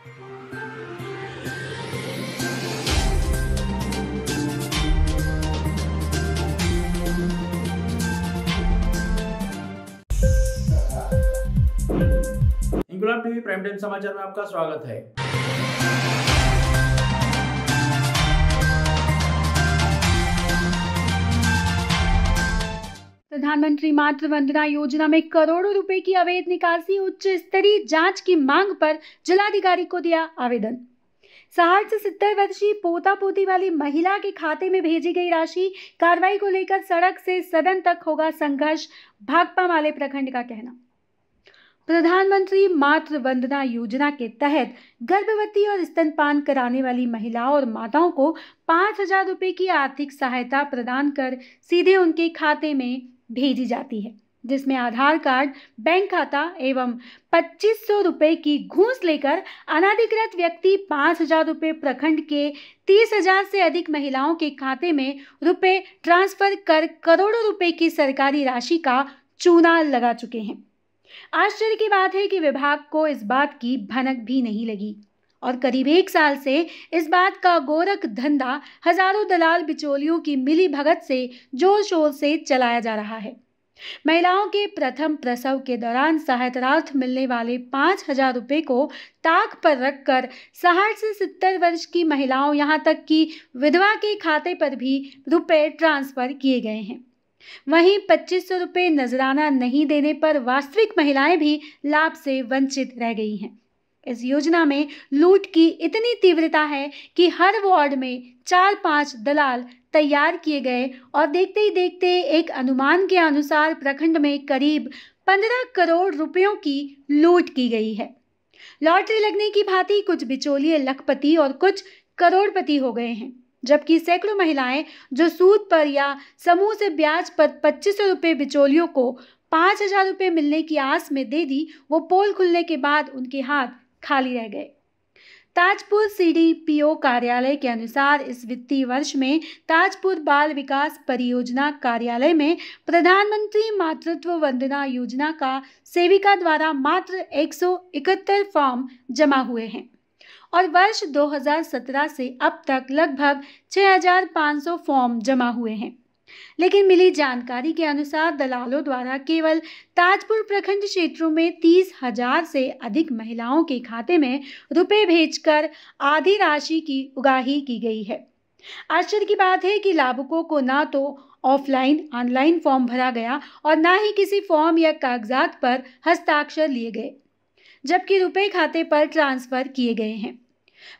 गुलाब TV prime time समाचार में आपका स्वागत है प्रधानमंत्री मातृ वंदना योजना में करोड़ों रुपए की अवैध निकासी उच्च स्तरीय जांच की मांग पर जिलाधिकारी को दिया आवेदन साठ से सत्तर वर्षीय पोता पोती वाली महिला के खाते में भेजी गई राशि कार्रवाई को लेकर सड़क से सदन तक होगा संघर्ष भाकपा माले प्रखंड का कहना प्रधानमंत्री मातृ वंदना योजना के तहत गर्भवती और स्तनपान कराने वाली महिलाओं और माताओं को पाँच हजार रुपये की आर्थिक सहायता प्रदान कर सीधे उनके खाते में भेजी जाती है जिसमें आधार कार्ड बैंक खाता एवं पच्चीस सौ रुपये की घूस लेकर अनाधिकृत व्यक्ति पाँच हजार रुपये प्रखंड के तीस हजार से अधिक महिलाओं के खाते में रुपए ट्रांसफर कर करोड़ों रुपए की सरकारी राशि का चूना लगा चुके हैं आश्चर्य की बात है कि विभाग को इस बात की भनक भी नहीं लगी और करीब एक साल से इस बात का गोरख धंधा हजारों दलाल बिचौलियों की मिली भगत से जोर शोर से चलाया जा रहा है महिलाओं के प्रथम प्रसव के दौरान सहायतार्थ मिलने वाले पाँच हजार रुपये को ताक पर रखकर साठ से सत्तर वर्ष की महिलाओं यहाँ तक कि विधवा के खाते पर भी रुपए ट्रांसफर किए गए हैं वहीं पच्चीस सौ रुपये नजराना नहीं देने पर वास्तविक महिलाएं भी लाभ से वंचित रह गई हैं इस योजना में लूट की इतनी तीव्रता है कि हर वार्ड में चार पांच दलाल तैयार किए गए और देखते ही देखते एक अनुमान के अनुसार प्रखंड में करीब पंद्रह करोड़ रुपयों की लूट की गई है लॉटरी लगने की भांति कुछ बिचौलिए लखपति और कुछ करोड़पति हो गए हैं जबकि सैकड़ों महिलाएं जो सूद पर या समूह से ब्याज पर पच्चीस सौ रुपये बिचौलियों को पाँच हजार रुपये मिलने की आस में दे दी वो पोल खुलने के बाद उनके हाथ खाली रह गए ताजपुर सीडीपीओ कार्यालय के अनुसार इस वित्तीय वर्ष में ताजपुर बाल विकास परियोजना कार्यालय में प्रधानमंत्री मातृत्व वंदना योजना का सेविका द्वारा मात्र 171 फॉर्म जमा हुए हैं और वर्ष 2017 से अब तक लगभग 6,500 फॉर्म जमा हुए हैं लेकिन मिली जानकारी के अनुसार दलालों द्वारा केवल ताजपुर प्रखंड क्षेत्रों में तीस हजार से अधिक महिलाओं के खाते में रुपए भेजकर आधी राशि की उगाही की गई है आश्चर्य की बात है कि लाभुकों को ना तो ऑफलाइन ऑनलाइन फॉर्म भरा गया और ना ही किसी फॉर्म या कागजात पर हस्ताक्षर लिए गए जबकि रुपए खाते पर ट्रांसफर किए गए हैं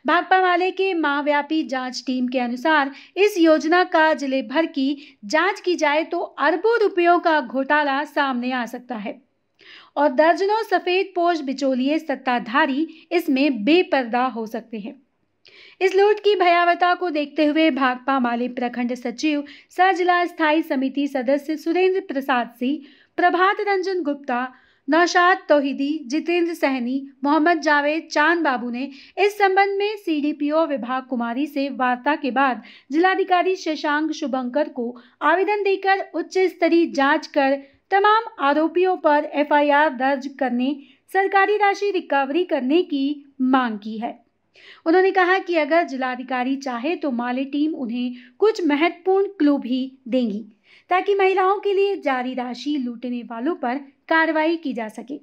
भाकपा माले के महाव्यापी जांच टीम के अनुसार इस योजना का जिले भर की जांच की जाए तो अरबों रुपयों का घोटाला सामने आ सकता है और दर्जनों सफेद पोष बिचौलिए सत्ताधारी इसमें बेपर्दा हो सकते हैं इस लूट की भयावहता को देखते हुए भाकपा माले प्रखंड सचिव सह जिला स्थायी समिति सदस्य सुरेंद्र प्रसाद सिंह प्रभात रंजन गुप्ता नौशाद तोहिदी जितेंद्र सहनी मोहम्मद जावेद चांद बाबू ने इस संबंध में सीडीपीओ विभाग कुमारी से वार्ता के बाद जिलाधिकारी शशांक शुभंकर को आवेदन देकर उच्च स्तरीय जांच कर तमाम आरोपियों पर एफआईआर दर्ज करने सरकारी राशि रिकवरी करने की मांग की है उन्होंने कहा कि अगर जिलाधिकारी चाहे तो माले टीम उन्हें कुछ महत्वपूर्ण क्लू भी देंगी ताकि महिलाओं के लिए जारी राशि लूटने वालों पर कार्रवाई की जा सके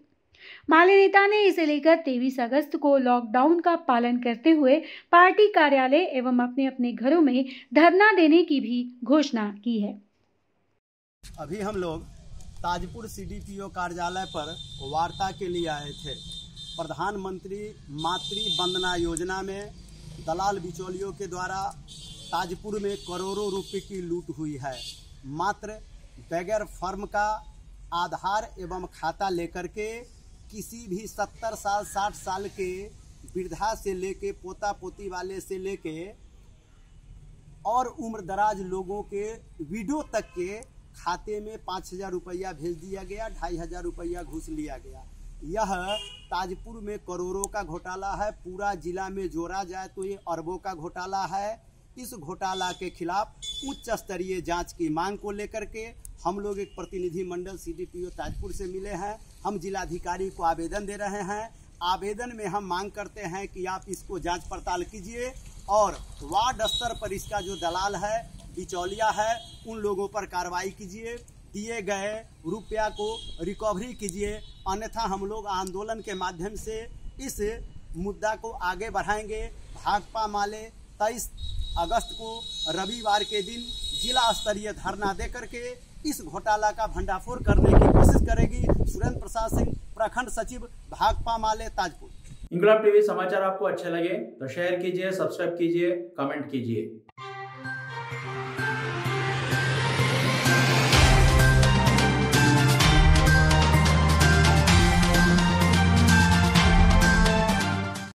माले नेता ने इसे लेकर तेईस अगस्त को लॉकडाउन का पालन करते हुए पार्टी कार्यालय एवं अपने अपने घरों में धरना देने की भी घोषणा की है अभी हम लोग ताजपुर सीडीपीओ कार्यालय पर वार्ता के लिए आए थे प्रधानमंत्री मातृ वंदना योजना में दलाल बिचौलियों के द्वारा ताजपुर में करोड़ों रुपए की लूट हुई है मात्र बगैर फर्म का आधार एवं खाता लेकर के किसी भी सत्तर साल साठ साल के वृद्धा से लेके पोता पोती वाले से लेके और उम्रदराज लोगों के विडो तक के खाते में पाँच हज़ार रुपया भेज दिया गया ढाई हज़ार रुपया घुस लिया गया यह ताजपुर में करोड़ों का घोटाला है पूरा जिला में जोड़ा जाए तो ये अरबों का घोटाला है इस घोटाला के खिलाफ उच्च स्तरीय जांच की मांग को लेकर के हम लोग एक प्रतिनिधिमंडल सी डी ताजपुर से मिले हैं हम जिलाधिकारी को आवेदन दे रहे हैं आवेदन में हम मांग करते हैं कि आप इसको जांच पड़ताल कीजिए और वार्ड स्तर पर इसका जो दलाल है बिचौलिया है उन लोगों पर कार्रवाई कीजिए दिए गए रुपया को रिकवरी कीजिए अन्यथा हम लोग आंदोलन के माध्यम से इस मुद्दा को आगे बढ़ाएंगे भाकपा माले तेईस अगस्त को रविवार के दिन जिला स्तरीय धरना देकर के इस घोटाला का भंडाफोड़ करने की कोशिश करेगी सुरेंद्र प्रसाद सिंह प्रखंड सचिव भागपा माले ताजपुर इंकलाब टीवी समाचार आपको अच्छे लगे तो शेयर कीजिए सब्सक्राइब कीजिए कमेंट कीजिए